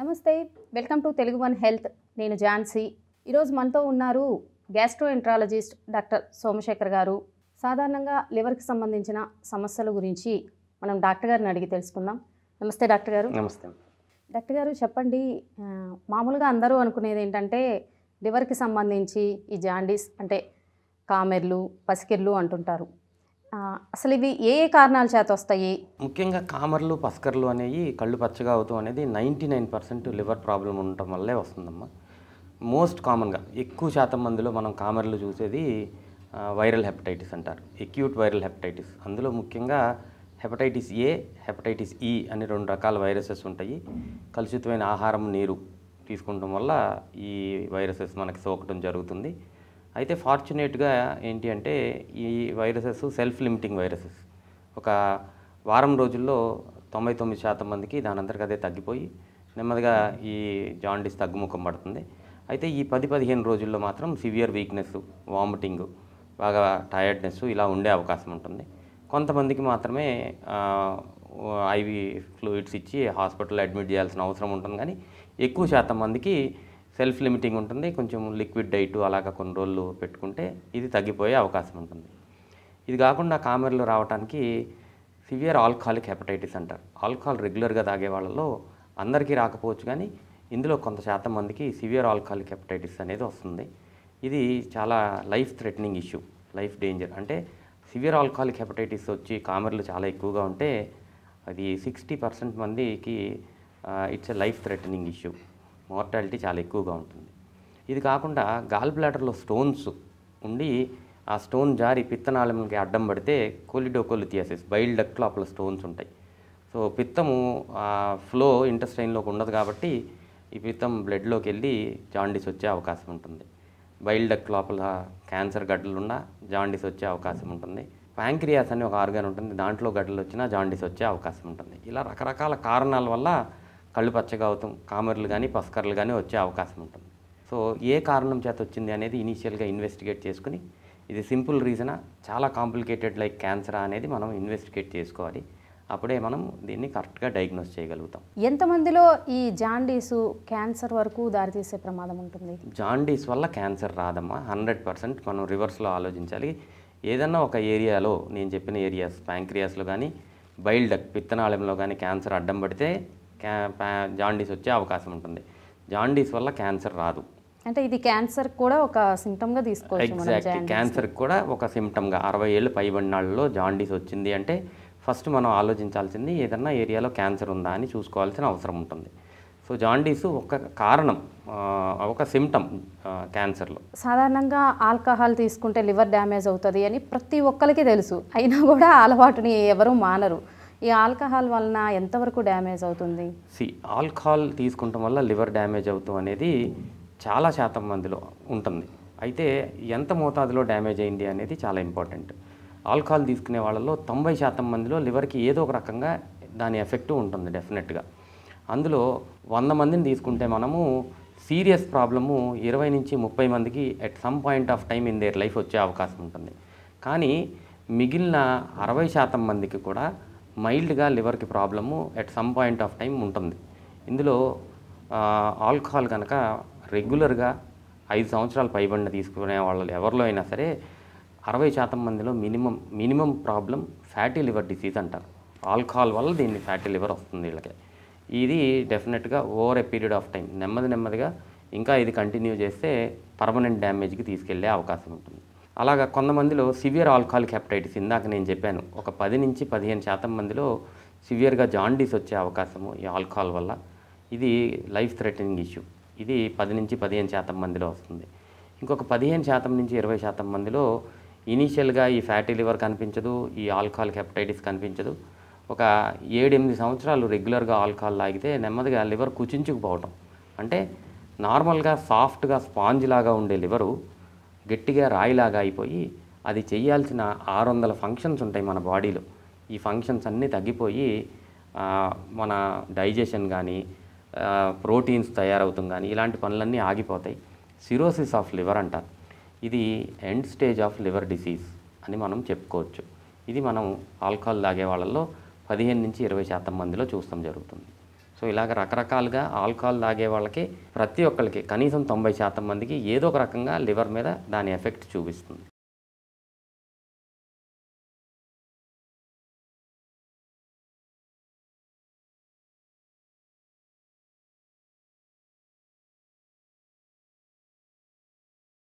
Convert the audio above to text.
నమస్తే welcome to Telugu one health నేను ఝాన్సీ ఈరోజు మనతో ఉన్నారు గ్యాస్ట్రోఎంట్రాలజిస్ట్ డాక్టర్ సోమశేఖర్ గారు సాధారణంగా లివర్కి సంబంధించిన సమస్యల గురించి మనం డాక్టర్ గారిని అడిగి తెలుసుకుందాం నమస్తే డాక్టర్ గారు నమస్తే డాక్టర్ గారు చెప్పండి మామూలుగా అందరూ అనుకునేది ఏంటంటే లివర్కి సంబంధించి ఈ జాండీస్ అంటే కామెర్లు పసికెర్లు అంటుంటారు అసలు ఇవి ఏ ఏ కారణాల చేత వస్తాయి ముఖ్యంగా కామర్లు పస్కర్లు అనేవి కళ్ళు పచ్చగా అవుతాం అనేది ninety nine percent liver problem ఉండటం వల్లే వస్తుందమ్మా మోస్ట్ కామన్గా ఎక్కువ శాతం మందిలో మనం కామర్లు చూసేది వైరల్ హెపటైటిస్ అంటారు ఎక్యూట్ వైరల్ హెపటైటిస్ అందులో ముఖ్యంగా హెపటైటిస్ ఏ హెపటైటిస్ ఈ అని రెండు రకాల వైరసెస్ ఉంటాయి కలుషితమైన ఆహారం నీరు తీసుకుంటాం వల్ల ఈ వైరసెస్ మనకి సోకటం జరుగుతుంది అయితే ఫార్చునేట్గా ఏంటి అంటే ఈ వైరసెస్ సెల్ఫ్ లిమిటింగ్ వైరసెస్ ఒక వారం రోజుల్లో తొంభై తొమ్మిది శాతం మందికి దాని అందరికీ అదే తగ్గిపోయి నెమ్మదిగా ఈ జాండీస్ తగ్గుముఖం పడుతుంది అయితే ఈ పది పదిహేను రోజుల్లో మాత్రం సివియర్ వీక్నెస్ వామిటింగ్ బాగా టైర్డ్నెస్ ఇలా ఉండే అవకాశం ఉంటుంది కొంతమందికి మాత్రమే ఐవి ఫ్లూయిడ్స్ ఇచ్చి హాస్పిటల్లో అడ్మిట్ చేయాల్సిన అవసరం ఉంటుంది కానీ ఎక్కువ శాతం మందికి సెల్ఫ్ లిమిటింగ్ ఉంటుంది కొంచెం లిక్విడ్ డైట్ అలాగా కొన్ని రోజులు పెట్టుకుంటే ఇది తగ్గిపోయే అవకాశం ఉంటుంది ఇది కాకుండా కామెర్లు రావడానికి సివియర్ ఆల్కహాలిక్ హెపటైటిస్ అంటారు ఆల్కహాల్ రెగ్యులర్గా తాగే వాళ్ళలో అందరికీ రాకపోవచ్చు కానీ ఇందులో కొంత శాతం మందికి సివియర్ ఆల్కహాలిక్ హెపటైటిస్ అనేది వస్తుంది ఇది చాలా life threatening issue life danger అంటే సివియర్ ఆల్కహాలిక్ హెపటైటిస్ వచ్చి కామెర్లు చాలా ఎక్కువగా ఉంటే అది సిక్స్టీ పర్సెంట్ మందికి it's a life threatening issue mortality చాలా ఎక్కువగా ఉంటుంది ఇది కాకుండా గాల్ బ్లాడర్లో స్టోన్స్ ఉండి ఆ స్టోన్ జారి పిత్తనాళంకి అడ్డం పడితే తీసేసి బైల్ డక్ట్ లోపల స్టోన్స్ ఉంటాయి సో పిత్తము ఫ్లో ఇంటస్టైన్లోకి ఉండదు కాబట్టి ఈ పిత్తం బ్లడ్లోకి వెళ్ళి జాండీస్ వచ్చే అవకాశం ఉంటుంది బైల్ డక్ లోపల క్యాన్సర్ గడ్డలు ఉన్న జాండీస్ వచ్చే అవకాశం ఉంటుంది ప్యాంక్రియాస్ అనే ఒక ఆర్గాన్ ఉంటుంది దాంట్లో గడ్డలు వచ్చినా జాండీస్ వచ్చే అవకాశం ఉంటుంది ఇలా రకరకాల కారణాల వల్ల కళ్ళు పచ్చగా అవుతాం కామర్లు కానీ పస్కర్లు కానీ వచ్చే అవకాశం ఉంటుంది సో ఏ కారణం చేత వచ్చింది అనేది ఇనీషియల్గా ఇన్వెస్టిగేట్ చేసుకుని ఇది సింపుల్ రీజనా చాలా కాంప్లికేటెడ్ లైక్ క్యాన్సరా అనేది మనం ఇన్వెస్టిగేట్ చేసుకోవాలి అప్పుడే మనం దీన్ని కరెక్ట్గా డయాగ్నోస్ చేయగలుగుతాం ఎంతమందిలో ఈ జాండీసు క్యాన్సర్ వరకు దారితీసే ప్రమాదం ఉంటుంది జాండీస్ వల్ల క్యాన్సర్ రాదమ్మా హండ్రెడ్ పర్సెంట్ మనం రివర్స్లో ఆలోచించాలి ఏదన్నా ఒక ఏరియాలో నేను చెప్పిన ఏరియాస్ ప్యాంక్రియాస్లో కానీ బైల్డక్ పిత్తనాళంలో కానీ క్యాన్సర్ అడ్డం పడితే జాండీస్ వచ్చే అవకాశం ఉంటుంది జాండీస్ వల్ల క్యాన్సర్ రాదు అంటే ఇది క్యాన్సర్ కూడా ఒక సిమ్టమ్గా తీసుకోవచ్చు ఎగ్జాక్ట్ క్యాన్సర్ కూడా ఒక సిమ్టమ్గా అరవై ఏళ్ళు పైబడిన జాండీస్ వచ్చింది అంటే ఫస్ట్ మనం ఆలోచించాల్సింది ఏదన్నా ఏరియాలో క్యాన్సర్ ఉందా అని చూసుకోవాల్సిన అవసరం ఉంటుంది సో జాండీస్ ఒక కారణం ఒక సిమ్టమ్ క్యాన్సర్లో సాధారణంగా ఆల్కహాల్ తీసుకుంటే లివర్ డ్యామేజ్ అవుతుంది అని ప్రతి ఒక్కరికి తెలుసు అయినా కూడా అలవాటుని ఎవరు మానరు ఈ ఆల్కహాల్ వలన ఎంతవరకు డ్యామేజ్ అవుతుంది సి ఆల్కహాల్ తీసుకుంటాం వల్ల లివర్ డ్యామేజ్ అవుతాం అనేది చాలా శాతం మందిలో ఉంటుంది అయితే ఎంత మోతాదులో డ్యామేజ్ అయింది అనేది చాలా ఇంపార్టెంట్ ఆల్కహాల్ తీసుకునే వాళ్ళలో తొంభై శాతం మందిలో లివర్కి ఏదో ఒక రకంగా దాని ఎఫెక్ట్ ఉంటుంది డెఫినెట్గా అందులో వంద మందిని తీసుకుంటే మనము సీరియస్ ప్రాబ్లము ఇరవై నుంచి ముప్పై మందికి at some point of time in their life వచ్చే అవకాశం ఉంటుంది కానీ మిగిలిన అరవై శాతం మందికి కూడా మైల్డ్గా లివర్కి problem at some point of time ఉంటుంది ఇందులో ఆల్కహాల్ కనుక రెగ్యులర్గా ఐదు సంవత్సరాలు పైబడిన తీసుకునే వాళ్ళు ఎవరిలో అయినా సరే అరవై శాతం మందిలో minimum minimum problem fatty liver disease అంటారు ఆల్కహాల్ వల్ల దీన్ని ఫ్యాటీ లివర్ వస్తుంది వీళ్ళకి ఇది డెఫినెట్గా over a period of time నెమ్మది నెమ్మదిగా ఇంకా ఇది కంటిన్యూ చేస్తే పర్మనెంట్ డ్యామేజ్కి తీసుకెళ్లే అవకాశం ఉంటుంది అలాగా కొంతమందిలో సివియర్ ఆల్కహాలిక్ హెపటైటిస్ ఇందాక నేను చెప్పాను ఒక పది నుంచి పదిహేను శాతం మందిలో సివియర్గా జాండీస్ వచ్చే అవకాశము ఈ ఆల్కహాల్ వల్ల ఇది లైఫ్ థ్రెటనింగ్ ఇష్యూ ఇది పది నుంచి పదిహేను శాతం మందిలో వస్తుంది ఇంకొక పదిహేను శాతం నుంచి ఇరవై శాతం మందిలో ఇనీషియల్గా ఈ ఫ్యాటీ లివర్ కనిపించదు ఈ ఆల్కహాల్ హెపటైటిస్ కనిపించదు ఒక ఏడెనిమిది సంవత్సరాలు రెగ్యులర్గా ఆల్కహాల్ తాగితే నెమ్మదిగా లివర్ కుచించుకుపోవటం అంటే నార్మల్గా సాఫ్ట్గా స్పాంజ్ లాగా ఉండే లివరు గట్టిగా రాయిలాగా అయిపోయి అది చేయాల్సిన ఆరు వందల ఫంక్షన్స్ ఉంటాయి మన బాడీలో ఈ ఫంక్షన్స్ అన్నీ తగ్గిపోయి మన డైజెషన్ కానీ ప్రోటీన్స్ తయారవుతుంది కానీ ఇలాంటి పనులన్నీ ఆగిపోతాయి సిరోసిస్ ఆఫ్ లివర్ అంటారు ఇది end stage of liver disease అని మనం చెప్పుకోవచ్చు ఇది మనం ఆల్కహాల్ తాగే వాళ్ళల్లో పదిహేను నుంచి ఇరవై శాతం మందిలో చూస్తాం జరుగుతుంది సో ఇలాగ రకరకాలుగా ఆల్కహాల్ తాగే వాళ్ళకి ప్రతి ఒక్కరికి కనీసం తొంభై శాతం మందికి ఏదో ఒక రకంగా లివర్ మీద దాని ఎఫెక్ట్ చూపిస్తుంది